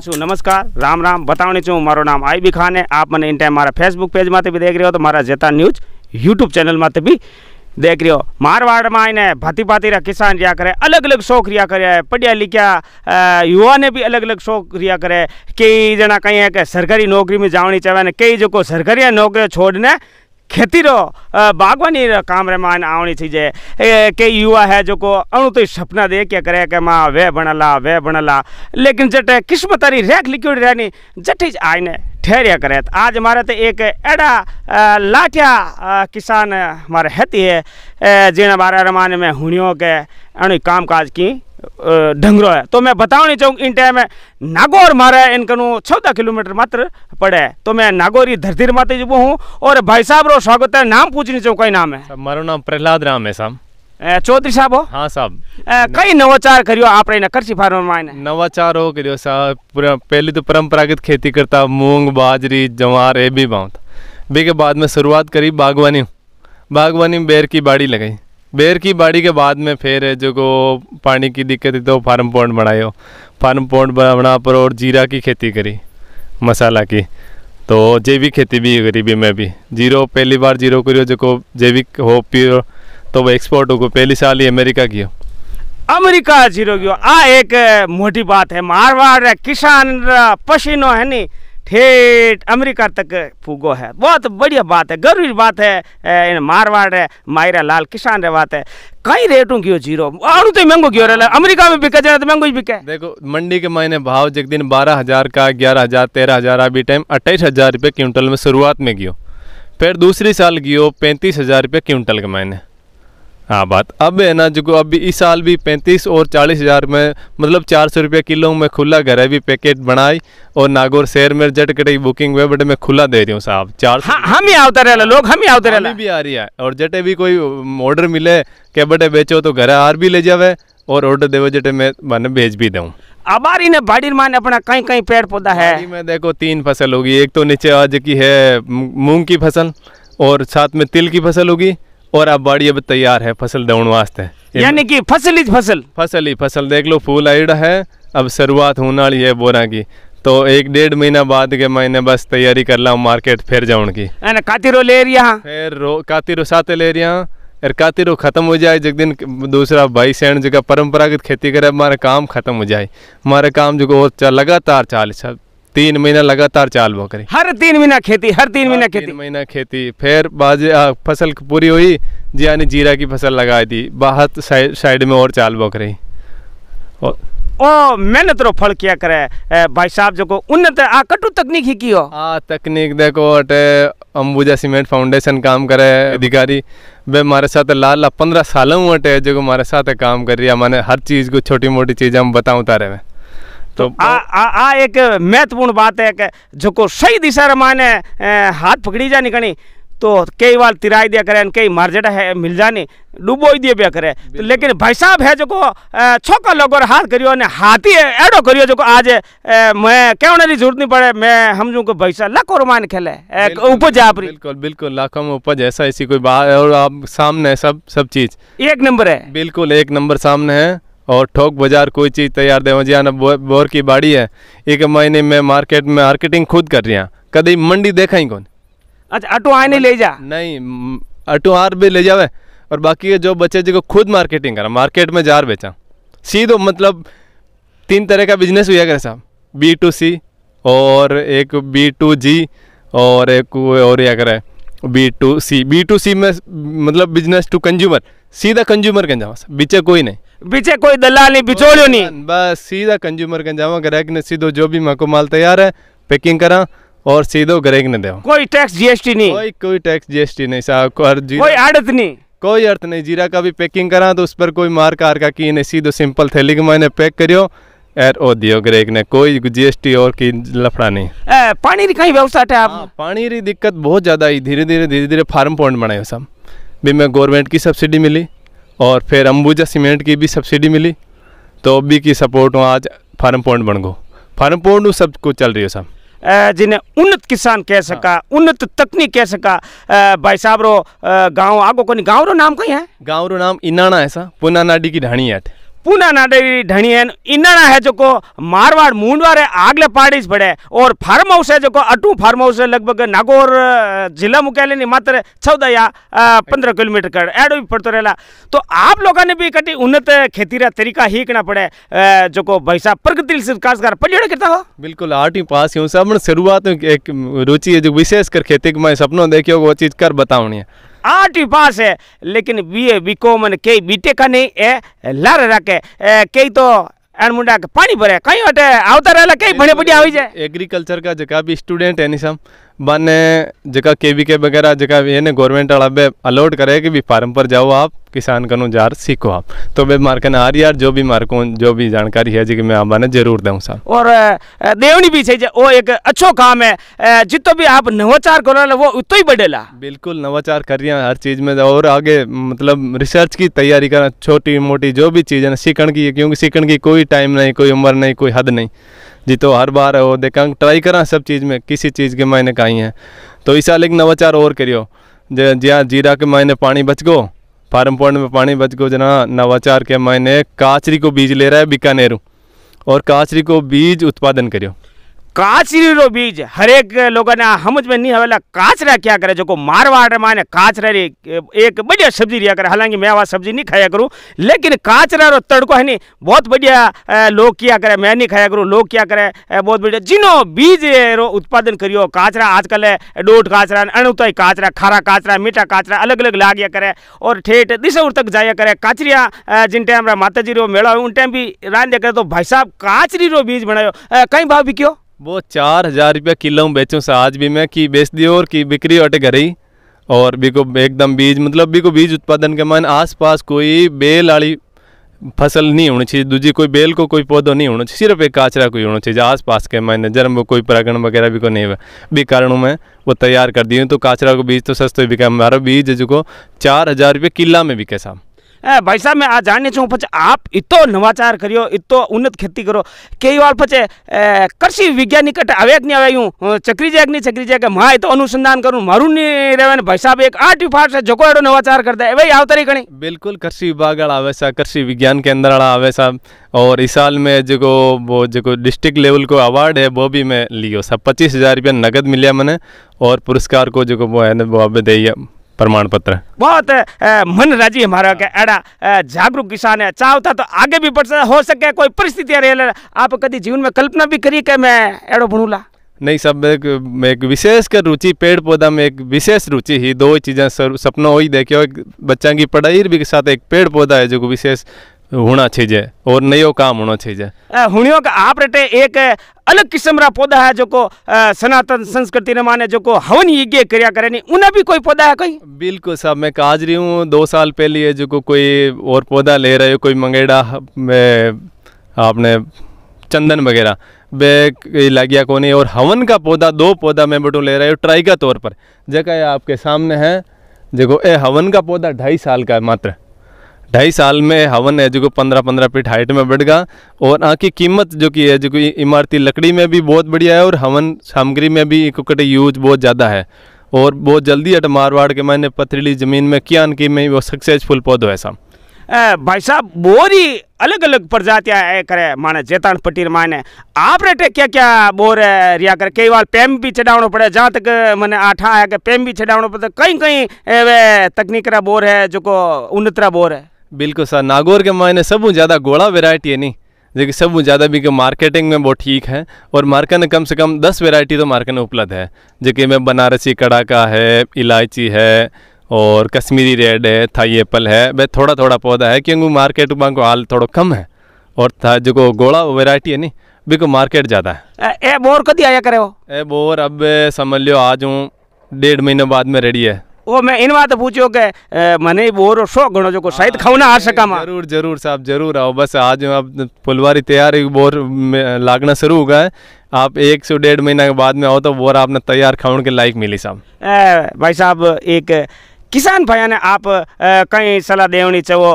खान छू नमस्कार राम राम बतावनी छू मारो नाम आई बी खान है आप मैंने इन टाइम मारा फेसबुक पेज में भी देख रहे हो तो मारा जेता न्यूज यूट्यूब चैनल में भी देख रहे हो मारवाड़ में आईने भाती पाती रहा किसान रिया करे अलग अलग शौक रिया करे पढ़िया लिखिया युवा ने भी अलग अलग शौक रिया करे कई जना कहीं है कि सरकारी नौकरी में जावनी चाहे कई जो सरकारी नौकरी छोड़ने खेती काम रे मान आवनी थी जे के युवा है जो को अणु तो सपना दे क्या करे के माँ वे बनला वे बनला लेकिन जट किस्मत रेख लिखी रहनी जट इज आई ने ठहरिया करे आज हमारे तो एक एडा लाठिया किसान हमारे हती है जिन हमारे मान में हुनियों के अणु काज की ढंगरो है तो मैं बतावनी चाहूँ इन टाइम नागौर मारे इनकनु चौदह किलोमीटर मात्र पड़े तो मैं नागौरी धरती माते जी हूँ और भाई साहब रो स्वागत है नाम पूछनी चाहूँ कई नाम है मारो नाम प्रहलाद राम है साहब चौधरी साहब हो हाँ साहब कई नवाचार करियो आप रही ना कृषि फार्म में नवाचार हो करियो साहब पहले तो परंपरागत खेती करता मूंग बाजरी जवार ये भी बाँट बी के बाद में शुरुआत करी बागवानी बागवानी में बेर की बाड़ी लगाई बेर की बाड़ी के बाद में फिर जो को पानी की दिक्कत थी तो फार्म पॉइंट बनायो फार्म पॉइंट बना पर और जीरा की खेती करी मसाला की तो जैविक खेती भी करी भी मैं भी जीरो पहली बार जीरो करियो जो जैविक हो पियो तो वो एक्सपोर्ट हो पहली साल ही अमेरिका की अमेरिका जीरो आ एक मोटी बात है मारवाड़ किसान पसीनो है नहीं फेट अमेरिका तक फूगो है बहुत बढ़िया बात है गर्व बात है मारवाड़ है मायरा लाल किसान रे बात है कई रेटों की जीरो आड़ू तो महंगो क्यों रहा अमेरिका में बिका जाए तो महंगो ही बिका देखो मंडी के महीने भाव एक दिन बारह हजार का ग्यारह हजार तेरह हजार अभी टाइम अट्ठाईस हजार रुपये क्विंटल में शुरुआत में गियो फिर दूसरी साल गियो पैंतीस हजार रुपये क्विंटल के महीने हाँ बात अब है ना जो अभी इस साल भी पैंतीस और चालीस हज़ार में मतलब चार सौ रुपये किलो में खुला घर है भी पैकेट बनाई और नागौर शहर में जट कटाई बुकिंग हुए बट मैं खुला दे रही हूँ साहब चार हाँ, हम ही आवते रहे लोग हम ही आवते रहे भी आ रही है और जटे भी कोई ऑर्डर मिले के बटे बेचो तो घर आर भी ले जावे और ऑर्डर देवे जटे मैं मैंने भेज भी दूँ अबारी ने बाड़ी मान अपना कहीं कहीं पेड़ पौधा है मैं देखो तीन फसल होगी एक तो नीचे आज की है मूंग की फसल और साथ में तिल की फसल होगी और अब बाड़ी अब तैयार है फसल दौड़ वास्ते यानी कि फसल ही फसल फसल ही फसल देख लो फूल आईड़ा है अब शुरुआत होने वाली है बोरा की तो एक डेढ़ महीना बाद के मैंने बस तैयारी कर ला मार्केट फिर जाऊन की कातिरो ले रिया फिर रो कातिरो साथ ले रिया और कातिरो खत्म हो जाए जिस दिन दूसरा भाई सैन जगह परंपरागत खेती करे मारा काम खत्म हो जाए मारा काम जो लगातार चाल तीन महीना लगातार चाल बो हर तीन महीना खेती हर तीन महीना खेती महीना खेती फिर बाद फसल पूरी हुई यानी जीरा की फसल लगा दी बाहर साइड में और चाल बोक रही ओ मेहनत रो फल किया करे भाई साहब जो को उन्नत आ कटु तकनीक ही की हो आ तकनीक देखो अटे अंबुजा सीमेंट फाउंडेशन काम करे अधिकारी वे हमारे साथ लाल ला पंद्रह सालों अटे जो हमारे साथ काम कर रही है मैंने हर चीज़ को छोटी मोटी चीज़ हम बताऊँ तारे में तो आ, आ, आ एक महत्वपूर्ण बात है કે જકો સહી દિશા माने हाथ पकड़ी જાની ઘણી तो कई बार तिराई दिया करे कई मारजेटा है मिल जानी ही दिए पे करे तो लेकिन भाई साहब है जो को छोका लोग और हाथ करियो ने हाथी एडो करियो जो को आज ए, मैं कहने की जरूरत नहीं पड़े मैं हम जो को भाई साहब लाखों रोमान खेले उपज आप बिल्कुल बिल्कुल लाखों में उपज ऐसा ऐसी कोई बात और आप सामने सब सब चीज एक नंबर है बिल्कुल एक नंबर सामने है और ठोक बाज़ार कोई चीज़ तैयार दे जी आना बोर, बोर की बाड़ी है एक महीने में मार्केट में मार्केटिंग खुद कर रही हैं कदी मंडी देखा ही कौन अच्छा ऑटो आए नहीं ले जा नहीं ऑटो आर भी ले जावे और बाकी के जो बच्चे जी को खुद मार्केटिंग करा मार्केट में जार बेचा सीधो मतलब तीन तरह का बिजनेस हुआ करे साहब बी टू सी और एक बी टू जी और एक और यह करे B two C B two C में मतलब बिजनेस टू कंज्यूमर सीधा कंज्यूमर कह जाओ बीचे कोई नहीं पीछे कोई दलाल नहीं बिचोलियो नहीं बस सीधा कंज्यूमर के जावा ग्राहक ने सीधो जो भी मको माल तैयार है पैकिंग करा और सीधो ग्राहक ने दो कोई टैक्स जीएसटी नहीं कोई कोई टैक्स जीएसटी नहीं साहब को कोई आड़त नहीं कोई अर्थ नहीं जीरा का भी पैकिंग करा तो उस पर कोई मार कार का की ने सीधो सिंपल थैली के मैंने पैक करियो एर ओ दियो ग्रेक ने कोई जीएसटी और की लफड़ा नहीं ए, पानी री कहीं व्यवस्था है आप आ, पानी री दिक्कत बहुत ज़्यादा आई धीरे धीरे धीरे धीरे फार्म पॉइंट बनाए सब भी मैं गवर्नमेंट की सब्सिडी मिली और फिर अंबुजा सीमेंट की भी सब्सिडी मिली तो अब भी की सपोर्ट हूँ आज फार्म पॉइंट बन गो फार्म पॉइंट सब कुछ चल रही है सब जिन्हें उन्नत किसान कह सका हाँ। उन्नत तकनीक कह सका भाई साहब रो गांव आगो को गांव रो नाम कहीं है गांव रो नाम इनाना ऐसा पुनानाडी की ढाणी है पूना नाडेरी ढणी है इन्हना है जो को मारवाड़ मुंडवारे आगले पार्टीज बड़े और फार्म हाउस है जो को अटू फार्म हाउस है लगभग नागौर जिला मुख्यालय ने मात्र चौदह या पंद्रह किलोमीटर कर एडो भी पड़ता रहला तो आप लोगों ने भी कटी उन्नत खेती रा तरीका ही करना पड़े जो को भाई साहब प्रगतिल सरकार का पलियोड़ करता हो बिल्कुल आठ ही पास हूँ सब शुरुआत में एक रुचि है जो विशेष कर खेती मैं सपनों देखियो वो चीज़ कर बतावनी है आठ ही पास है लेकिन बी ए बी कॉम कई बीटे का नहीं ए लार रखे कई तो मुंडा पानी भरे कई वटे आवता रहे कई बढ़िया बढ़िया आई जाए एग्रीकल्चर का जगह भी स्टूडेंट है निशम बने जो के बी के वगैरह जो ये ने गवर्नमेंट बे अलॉट करे कि भी फार्म पर जाओ आप किसान का जार सीखो आप तो बे मार्के आ रही यार जो भी मार्को जो भी जानकारी है जी मैं आप ने जरूर दूँ साहब और देवनी भी चाहिए वो एक अच्छो काम है जितो भी आप नवाचार करो वो उतो ही बढ़ेला बिल्कुल नवाचार कर करिए हर चीज़ में और आगे मतलब रिसर्च की तैयारी करना छोटी मोटी जो भी चीज़ है ना सीखने की क्योंकि सीखने की कोई टाइम नहीं कोई उम्र नहीं कोई हद नहीं जी तो हर बार हो देखा ट्राई करा सब चीज़ में किसी चीज़ के मायने ही हैं तो इस साल एक नवाचार और करियो जहाँ जीरा के मायने पानी बच गो फार्म पॉइंट में पानी बच गो जना नवाचार के मायने काचरी को बीज ले रहा है बीकानेरू और काचरी को बीज उत्पादन करियो काचरी रो बीज हरेक लोगों ने समझ में नहीं हवेला काचरा क्या करे जो को मारवाड़ में काचरा री एक बढ़िया सब्जी रिया करे हालांकि मैं वह सब्जी नहीं खाया करूँ लेकिन काचरा रो तड़को है नहीं बहुत बढ़िया लोग किया करे मैं नहीं खाया करूँ लोग क्या करे बहुत बढ़िया जिनो बीज रो उत्पादन करियो काचरा आजकल डोट काचरा अणुताई काचरा खारा काचरा मीठा काचरा अलग अलग लागया करे और ठेठ दिसौर तक जाया करे काचरिया जिन टाइम माता जी रो मेला उन टाइम भी रान दिया करे तो भाई साहब काचरी रो बीज बनायो कई भाव बिक्यो वो चार हज़ार रुपया किलो में बेचूँ आज भी मैं कि बेच दी और कि बिक्री वटे घर ही और को एकदम बीज मतलब भी को बीज उत्पादन के आस आसपास कोई बेल वाली फसल नहीं होनी चाहिए दूजी कोई बेल को कोई पौधो नहीं होना चाहिए सिर्फ एक काचरा कोई होना चाहिए आस पास के मैंने जन्म वो कोई परागण वगैरह भी को नहीं हुआ भी कारणों में वो तैयार कर दिए तो काचरा को बीज तो सस्ते बिका हमारा बीज जो को चार हज़ार रुपये किला में बिके साहब भाई साहब मैं आ जाने चाहूँ पचे आप इतो नवाचार करियो इतो उन्नत खेती करो कई बार पचे कृषि वैज्ञानिक अवैक नहीं आवाई चक्री जाग नहीं चक्री जाग माँ इतो अनुसंधान करूँ मारू नहीं रहे भाई साहब एक आठ विभाग से जो एडो नवाचार करता है भाई आवतरी कणी बिल्कुल कृषि विभाग आवे साहब कृषि विज्ञान केंद्र वाला आवे साहब और इस साल में जो वो जो डिस्ट्रिक्ट लेवल को अवार्ड है वो भी मैं लियो साहब पच्चीस हज़ार रुपया नगद मिले मैंने और पुरस्कार को जो वो है वो अब दे प्रमाण पत्र बहुत मन राजी हमारा के एड़ा जागरूक किसान है चाहो था तो आगे भी बढ़ सकता हो सके कोई परिस्थितियाँ रहे आप कभी जीवन में कल्पना भी करी के मैं एड़ो बनूला नहीं सब एक मैं एक विशेष कर रुचि पेड़ पौधा में एक विशेष रुचि ही दो चीज़ें सपनों ही देखियो एक बच्चा की पढ़ाई भी के साथ एक पेड़ पौधा है जो विशेष होना चाहिए और नयो काम होना चाहिए हुनियो का आप रटे एक अलग किस्म रा पौधा है जो सनातन संस्कृति ने माने जो हवन यज्ञ क्रिया करे नहीं उन्हें भी कोई पौधा है कोई बिल्कुल साहब मैं काज रही हूँ दो साल पहले जो को कोई और पौधा ले रहे हो कोई मंगेड़ा में आपने चंदन वगैरह बे लागिया नहीं और हवन का पौधा दो पौधा मैं बटू ले रहा हूँ ट्राई का तौर पर जगह आपके सामने है देखो ए हवन का पौधा ढाई साल का है मात्र ढाई साल में हवन है जो पंद्रह पंद्रह फीट हाइट में बढ़ गया और आँख की कीमत जो कि है जो कि इमारती लकड़ी में भी बहुत बढ़िया है और हवन सामग्री में भी इकोकट यूज बहुत ज़्यादा है और बहुत जल्दी अट मारवाड़ के मैंने पथरीली ज़मीन में किया कि में वो सक्सेसफुल पौधो है भाई साहब बोर ही अलग अलग प्रजातियाँ करे माने जेतान पट्टी माने आप रेटे क्या क्या बोर रिया करे कई बार पेम भी चढ़ावनो पड़े जहाँ तक मैंने आठा आया कि पेम भी पड़ता पड़े कहीं कई तकनीक बोर है जो को उन्नतरा बोर है बिल्कुल सर नागौर के मायने सब ज़्यादा गोड़ा वेराइटी है नहीं जो सब ज़्यादा भी के मार्केटिंग में बहुत ठीक है और मार्केट में कम से कम दस वेराइटी तो मार्केट में उपलब्ध है जो कि में बनारसी कड़ाका है इलायची है और कश्मीरी रेड है थाई एप्पल है वह थोड़ा थोड़ा पौधा है क्योंकि मार्केट में को तो हाल थोड़ा कम है और था जो गोड़ा वेराइटी है नहीं बिको मार्केट ज़्यादा है ए बोर कभी आया करे हो ए बोर अब समझ लियो आज हूँ डेढ़ महीने बाद में रेडी है वो मैं इन बात पूछो के मने बोर शौक घणो जो शायद हाँ, ना आ सका मां जरूर जरूर साहब जरूर आओ बस आज अब फुलवारी तैयार है बोर लागना शुरू हो गया आप एक से डेढ़ महीना के बाद में आओ तो बोर आपने तैयार खाने के लाइक मिली साहब भाई साहब एक किसान भैया ने आप कहीं सलाह देवनी चाहो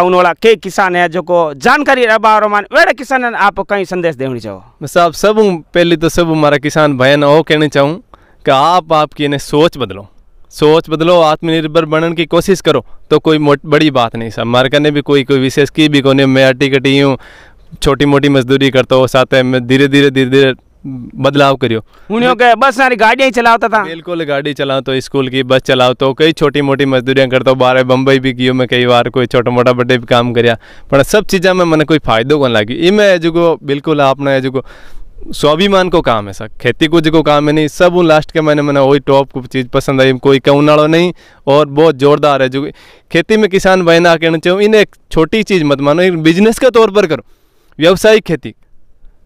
आउन वाला के किसान है जो को जानकारी अबारो मान वेड़े किसान ने आप कहीं संदेश देवनी चवो साहब सब पहले तो सब हमारा किसान भैया ने ओ कहना चाहूँ कि आप आपकी ने सोच बदलो सोच बदलो आत्मनिर्भर बनने की कोशिश करो तो कोई बड़ी बात नहीं सर मार्का कहने भी कोई कोई विशेष की भी कोने मैं अटी कटी हूँ छोटी मोटी मजदूरी करता हूँ साथ में धीरे धीरे धीरे धीरे बदलाव करियो उन्हों के बस सारी गाड़ियाँ ही चलाता था बिल्कुल गाड़ी चलाओ तो स्कूल की बस चलाओ तो कई छोटी मोटी मजदूरियाँ करता हूँ बारह बम्बई भी गयो मैं कई बार कोई छोटा मोटा बड़े भी काम कर सब चीजा में मैंने कोई फायदो को लगी ये मैं एजुको बिल्कुल आपने एजुको स्वाभिमान को काम है सर खेती कुछ को काम है नहीं सब उन लास्ट के महीने मैंने वही टॉप को चीज़ पसंद आई कोई कहूँ नाड़ो नहीं और बहुत जोरदार है जो खेती में किसान बहना कहना चाहूँ इन्हें एक छोटी चीज़ मत मानो एक बिजनेस के तौर पर करो व्यावसायिक खेती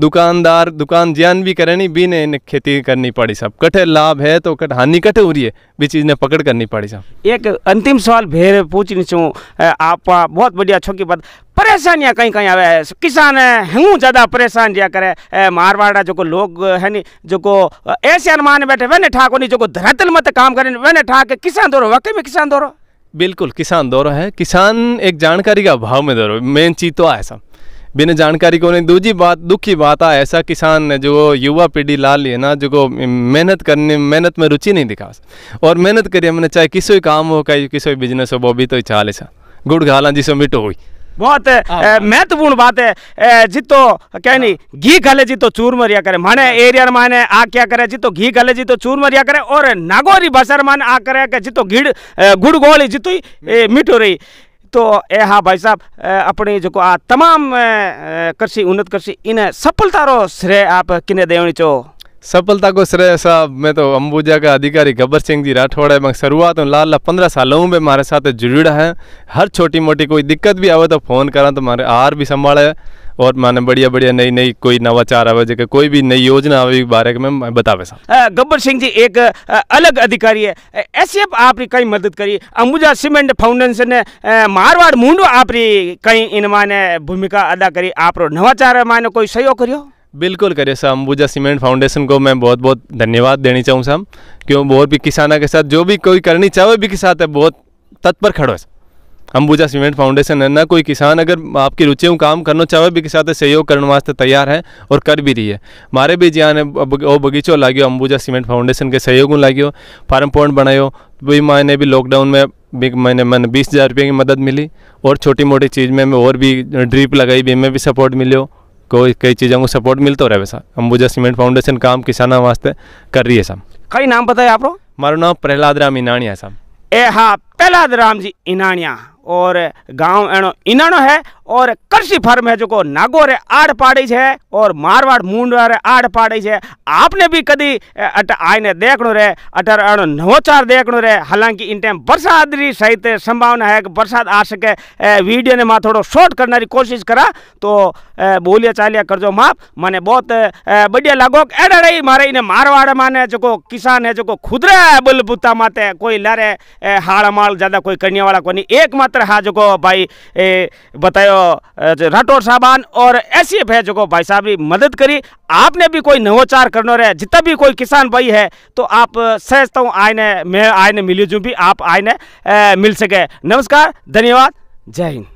दुकानदार दुकान ज्ञान भी करे नहीं बीने इन्हें खेती करनी पड़ी साहब कटे लाभ है तो कट हानि कटे हो रही है भी चीज़ ने पकड़ करनी पड़ी साहब एक अंतिम सवाल भेर पूछनी चाहूँ आप बहुत बढ़िया छोकी बात परेशानियाँ कहीं कहीं आवे है किसान हूँ ज़्यादा परेशान जिया करे मारवाड़ा जो को लोग है नी जो को ऐसे अनुमान बैठे वह ठा कोनी जो धरातल मत काम करे वह ठा के किसान दौरो वाकई में किसान दौरो बिल्कुल किसान दौरो है किसान एक जानकारी का अभाव में दौरो मेन चीज तो आए साहब बिना जानकारी को नहीं दूसरी बात दुखी बात आ ऐसा किसान ने जो युवा पीढ़ी ला लिए ना जो मेहनत करने मेहनत में रुचि नहीं दिखा और मेहनत करिए मैंने चाहे किसी ही काम हो कहीं किसी ही बिजनेस हो वो भी तो चाल है गुड़ घाला जिसो मिटो हुई बहुत हाँ। महत्वपूर्ण बात है जितो नहीं हाँ। घी खाले जी तो चूर मरिया करे माने हाँ। एरिया माने आ क्या करे जितो घी खाले जी तो चूर मरिया करे और नागौरी बसर मान आ करे जितो गिड़ गुड़ गोली जितो मिठो रही तो यहाँ भाई साहब अपनी जो आ तमाम कृषि उन्नत कृषि इन सफलता रो श्रेय आप किने देवनी चो सफलता को श्रेय साहब मैं तो अंबुजा का अधिकारी गब्बर सिंह जी राठौड़ है मैं शुरुआत हूँ लाल ला पंद्रह सालों में हमारे साथ जुड़ा है हर छोटी मोटी कोई दिक्कत भी आवे तो फ़ोन करा तो मारे आर भी संभाले और माने बढ़िया बढ़िया नई नई कोई नवाचार आवे जगह कोई भी नई योजना आवे बारे में बतावे साहब गब्बर सिंह जी एक अलग अधिकारी है ऐसे आपने कई मदद करी अंबुजा सीमेंट फाउंडेशन ने मारवाड़ मुंडो आपने कई इन माने भूमिका अदा करी आप नवाचार माने कोई सहयोग करियो बिल्कुल करिए सर अंबुजा सीमेंट फाउंडेशन को मैं बहुत बहुत धन्यवाद देनी चाहूँ साहब क्यों बहुत भी किसाना के साथ जो भी कोई करनी चाहे भी के साथ है बहुत तत्पर खड़ो है अंबुजा सीमेंट फाउंडेशन है ना कोई किसान अगर आपकी रुचि में काम करना चाहे भी के साथ सहयोग करने वास्ते तैयार है और कर भी रही है मारे भी ज्ञान है वो बगीचो लागो अंबुजा सीमेंट फाउंडेशन के सहयोग लागो फार्म पॉइंट बनायो भी मैंने भी लॉकडाउन में भी मैंने मैंने बीस हज़ार रुपये की मदद मिली और छोटी मोटी चीज़ में मैं और भी ड्रिप लगाई भी मैं भी सपोर्ट मिलो कोई कई चीजों को सपोर्ट मिलता रहे सर अंबुजा सीमेंट फाउंडेशन काम किसानों वास्ते कर रही है साहब कई नाम बताए आप लोग मारो नाम प्रहलाद राम इनाणिया साहब ए हाँ प्रहलाद राम जी इनाणिया और गांव एनो इनाणो है ઓર કૃષિ ફાર્મ હે જોકો નાગોરે आड़ પાડી છે ઓર મારવાડ મુંડવારે આડ પાડી છે આપને भी कदी अट आईने देखनो रे अटर अण नवोचार देखनो रे हालांकि इन टाइम बरसात री सहित संभावना है कि बरसात आ सके वीडियो ने मां थोड़ो शॉर्ट करने की कोशिश करा तो बोलिया चालिया करजो माप मने बहुत बढ़िया लागो एड़ा रही मारे इने मारवाड़ माने जो किसान है जो खुदरा बलबूता माते कोई लारे हाड़ माल ज़्यादा कोई करने वाला कोनी एकमात्र हाँ जो भाई बतायो राठौर साहबान और एस है जो भाई साहब भी मदद करी आपने भी कोई नवोचार करना रहे जितना भी कोई किसान भाई है तो आप सहजता हूँ आयने मैं आयने मिली जो भी आप आयने मिल सके नमस्कार धन्यवाद जय हिंद